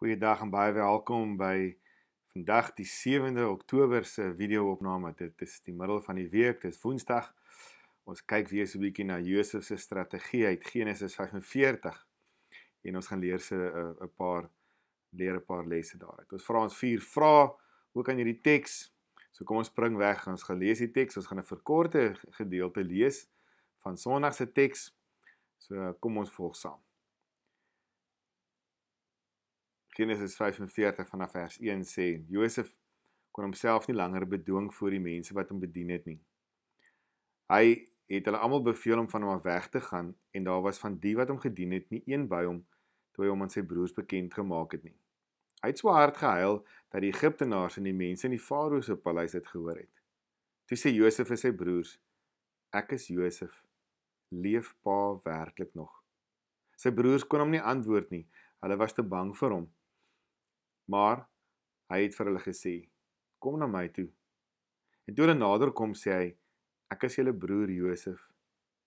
Goeiedag en baie welkom by vandag die 7de Oktober se video-opname. Dit is die middel van die week, dit is Woensdag. Ons kyk weer so 'n bietjie na Josef se strategie uit Genesis 45. En ons gaan leer se eh, 'n paar leer 'n paar lesse daaruit. Ons vra ons vier vrae ook aan hierdie teks. So kom ons spring weg. Ons gaan lees die teks. Ons gaan 'n verkorte gedeelte lees van Sondag se teks. So kom ons volg saam. Genesis 45 vanaf vers 1 sê Josef kon homself nie langer bedwing voor die mense wat hom bedien het nie. Hy het hulle almal beveel om van hom af weg te gaan en daar was van die wat hom gedien het nie een by hom toe hy hom aan sy broers bekend gemaak het nie. Hy het so hard gehuil dat die Egiptenaars en die mense in die Farao se paleis dit gehoor het. Toe sê Josef vir sy broers: "Ek is Josef. Leef pa werklik nog?" Sy broers kon hom nie antwoord nie. Hulle was te bang vir hom. Maar hy het vir hulle gesê: "Kom na my toe." En toe hulle nader kom, sê hy: "Ek is julle broer Josef.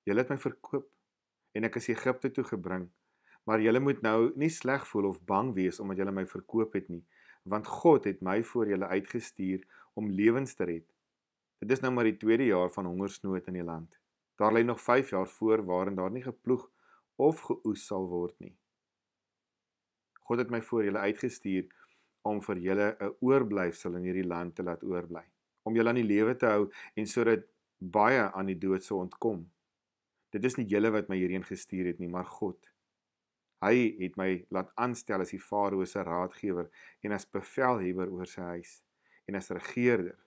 Julle het my verkoop en ek is Egipte toe gebring. Maar julle moet nou nie sleg voel of bang wees omdat julle my verkoop het nie, want God het my voor julle uitgestuur om lewens te red. Dit is nou maar die tweede jaar van hongersnood in die land. Daar lê nog 5 jaar voor waarin daar nie geploeg of geoes sal word nie. God het my voor julle uitgestuur om vir julle 'n oorblyfsel in hierdie land te laat oorbly, om julle aan die lewe te hou en sodat baie aan die dood sou ontkom. Dit is nie julle wat my hierheen gestuur het nie, maar God. Hy het my laat aanstel as die farao se raadgewer en as bevelhebber oor sy huis en as regerder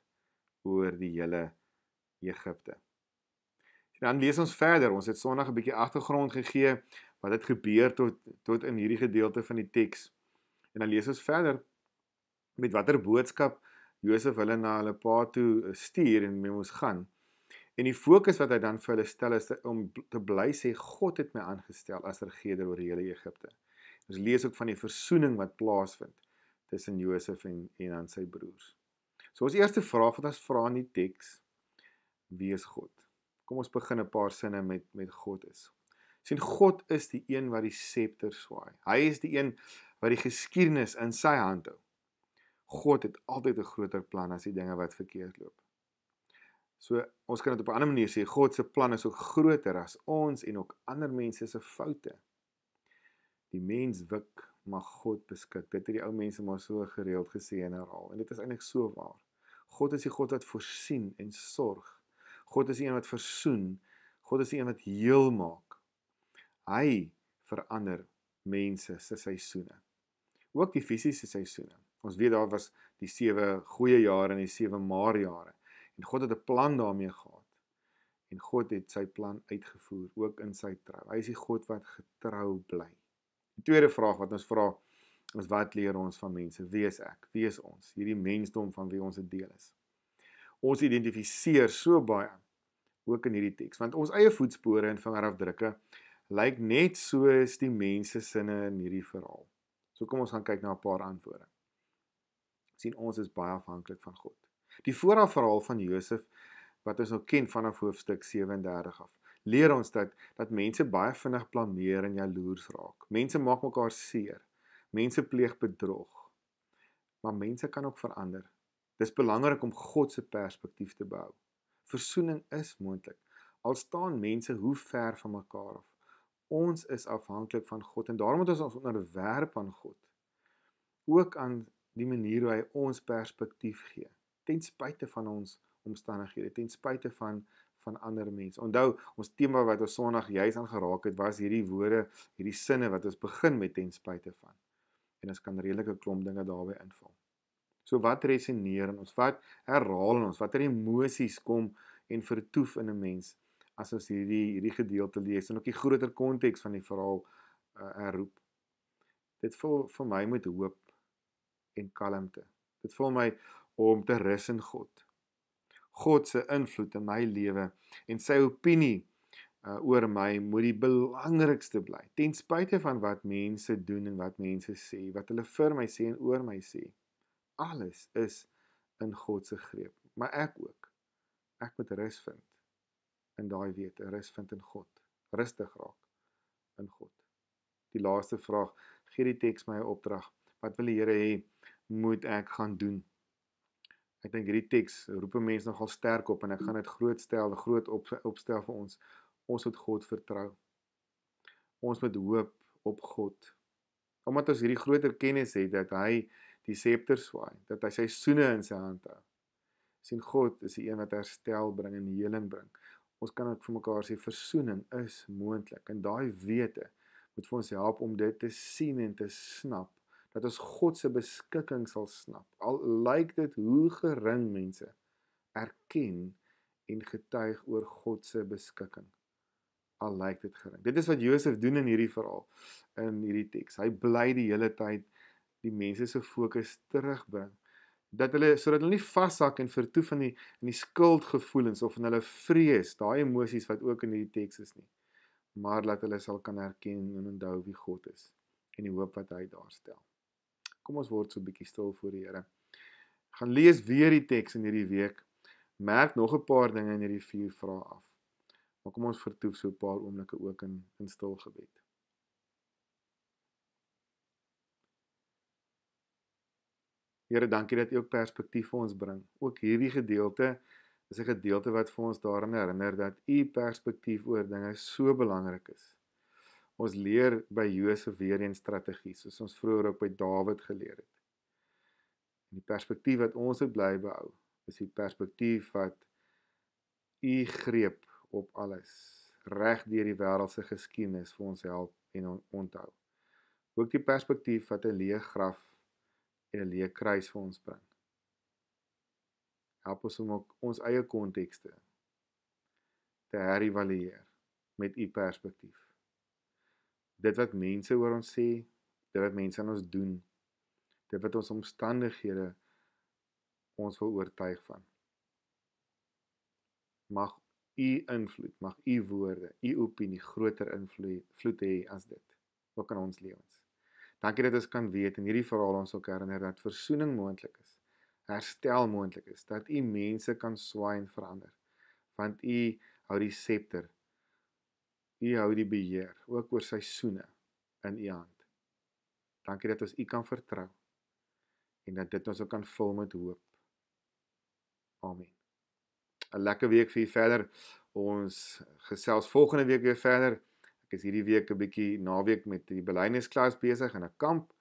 oor die hele Egipte. Dan lees ons verder. Ons het Sondag 'n bietjie agtergrond gegee wat het gebeur tot tot in hierdie gedeelte van die teks. En dan lees ons verder met watter boodskap Josef hulle na hulle pa toe eh, stuur en mee moes gaan. En die fokus wat hy dan vir hulle stel is om te bly sê God het my aangestel as regerder oor hele Egipte. Ons lees ook van die versoening wat plaasvind tussen Josef en en aan sy broers. So ons eerste vraag wat ons vra in die teks wie is God? Kom ons begin 'n paar sinne met met God is. sien God is die een wat die scepter swaai. Hy is die een wat die geskiedenis in sy hand hou. God het altyd 'n groter plan as die dinge wat verkeerd loop. So ons kan dit op 'n ander manier sê, God se plan is ook groter as ons en ook ander mense se foute. Die mens wik, maar God beskik. Dit het die ou mense maar so gereeld gesê en herhaal en dit is eintlik so waar. God is die God wat voorsien en sorg. God is die een wat versoen. God is die een wat heel maak. Hy verander mense se seisoene. Ook die fisiese seisoene. Ons weet daar was die sewe goeie jare en die sewe maar jare. En God het 'n plan daarmee gehad. En God het sy plan uitgevoer ook in sy trou. Hy is die God wat getrou bly. Die tweede vraag wat ons vra is wat leer ons van mense? Wie is ek? Wie is ons? Hierdie mensdom van wie ons 'n deel is. Ons identifiseer so baie ook in hierdie teks want ons eie voetspore en vingerafdrukke lyk net soos die mense sinne in hierdie verhaal. So kom ons gaan kyk na 'n paar antwoorde sien ons is baie afhanklik van God. Die voorafverhaal van Josef wat ons nou ken vanaf hoofstuk 37 af, leer ons dat dat mense baie vinnig planeer en jaloers raak. Mense maak mekaar seer. Mense pleeg bedrog. Maar mense kan ook verander. Dis belangrik om God se perspektief te behou. Versoening is moontlik. Al staan mense hoe ver van mekaar af, ons is afhanklik van God en daarom moet ons ons onderwerp aan God. Ook aan die manier hoe hy ons perspektief gee ten spyte van ons omstandighede ten spyte van van ander mense. Onthou, ons tema wat ons Sondag juis aangeraak het, was hierdie woorde, hierdie sinne wat ons begin met ten spyte van. En ons kan redelike klomp dinge daarbey invul. So wat resoneer in ons? Wat herhaal in ons? Watter emosies kom en vertoef in 'n mens as ons hierdie hierdie gedeelte lees en ook die groter konteks van die verhaal uh, herroep? Dit voel vir my met hoop en kalmte. Dit voel my om te rus in God. God se invloed in my lewe en sy opinie uh, oor my moet die belangrikste bly, ten spyte van wat mense doen en wat mense sê, wat hulle vir my sê en oor my sê. Alles is in God se greep, maar ek ook. Ek moet rus vind in daai wete, rus vind in God, rustig raak in God. Die laaste vraag gee die teks my 'n opdrag. Wat wil die Here hê? He? moet ek gaan doen? Ek dink hierdie teks roep mense nogal sterk op en ek gaan dit groot stel, groot op, opstel vir ons. Ons moet God vertrou. Ons moet hoop op God. Omdat ons hierdie groter kennis het dat hy die septer swaai, dat hy sy soene in sy hand hou. sien God is die een wat herstel bring en heling bring. Ons kan dit vir mekaar sê versoening is moontlik en daai wete moet vir ons help om dit te sien en te snap dat ons God se beskikking sal snap. Al lyk dit hoe gering mense erken en getuig oor God se beskikking. Al lyk dit gering. Dit is wat Josef doen in hierdie verhaal in hierdie teks. Hy bly die hele tyd die mense se fokus terugbring dat hulle sodat hulle nie vashak en vertoef in die in die skuldgevoelens of in hulle vrees, daai emosies wat ook in hierdie teks is nie, maar dat hulle sal kan erken en onthou wie God is en die hoop wat hy daar stel. Kom ons word so 'n bietjie stil voor die Here. Gaan lees weer die teks in hierdie week. Merk nog 'n paar dinge in hierdie vier vrae af. Maar kom ons vertoef so 'n paar oomblikke ook in in stil gebed. Here, dankie dat U ook perspektief vir ons bring. Ook hierdie gedeelte is 'n gedeelte wat vir ons daaraan herinner dat U perspektief oor dinge so belangrik is. Ons leer by Josef weer eens strategie, soos ons vroeër ook by Dawid geleer het. En die perspektief wat ons moet bly behou, is die perspektief wat u greep op alles reg deur die wêreld se geskiedenis vir ons help en onthou. Ook die perspektief wat 'n leë graf en 'n leë kruis vir ons bring. Help ons om ons eie kontekste te herëvalueer met u perspektief dit wat mense oor ons sê, dit wat mense aan ons doen, dit wat ons omstandighede ons wil oortuig van. Mag u invloed, mag u woorde, u opinie groter invloed hê as dit ook in ons lewens. Dankie dat ons kan weet in hierdie verhaal ons sal herinner dat versoening moontlik is, herstel moontlik is, dat u mense kan swaai en verander. Want u hou die scepter U hou die beheer ook oor seisoene in U hand. Dankie dat ons U kan vertrou en dat dit ons ook kan vul met hoop. Amen. 'n Lekker week vir u verder. Ons gesels volgende week weer verder. Ek is hierdie week 'n bietjie naweek met die belynisklas besig en 'n kamp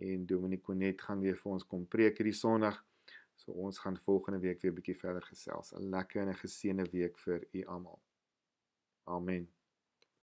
en Dominic Connet gaan weer vir ons kom preek hierdie Sondag. So ons gaan volgende week weer 'n bietjie verder gesels. 'n Lekker en 'n geseënde week vir u almal. Amen.